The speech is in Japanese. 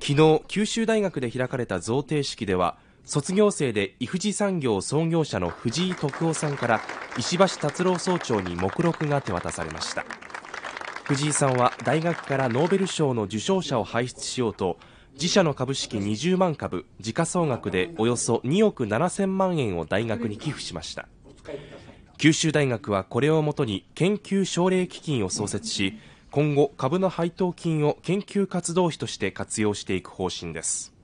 昨日九州大学で開かれた贈呈式では卒業生で伊富士産業創業者の藤井徳夫さんから石橋達郎総長に目録が手渡されました藤井さんは大学からノーベル賞の受賞者を輩出しようと自社の株式20万株時価総額でおよそ2億7000万円を大学に寄付しました九州大学はこれをもとに研究奨励基金を創設し今後株の配当金を研究活動費として活用していく方針です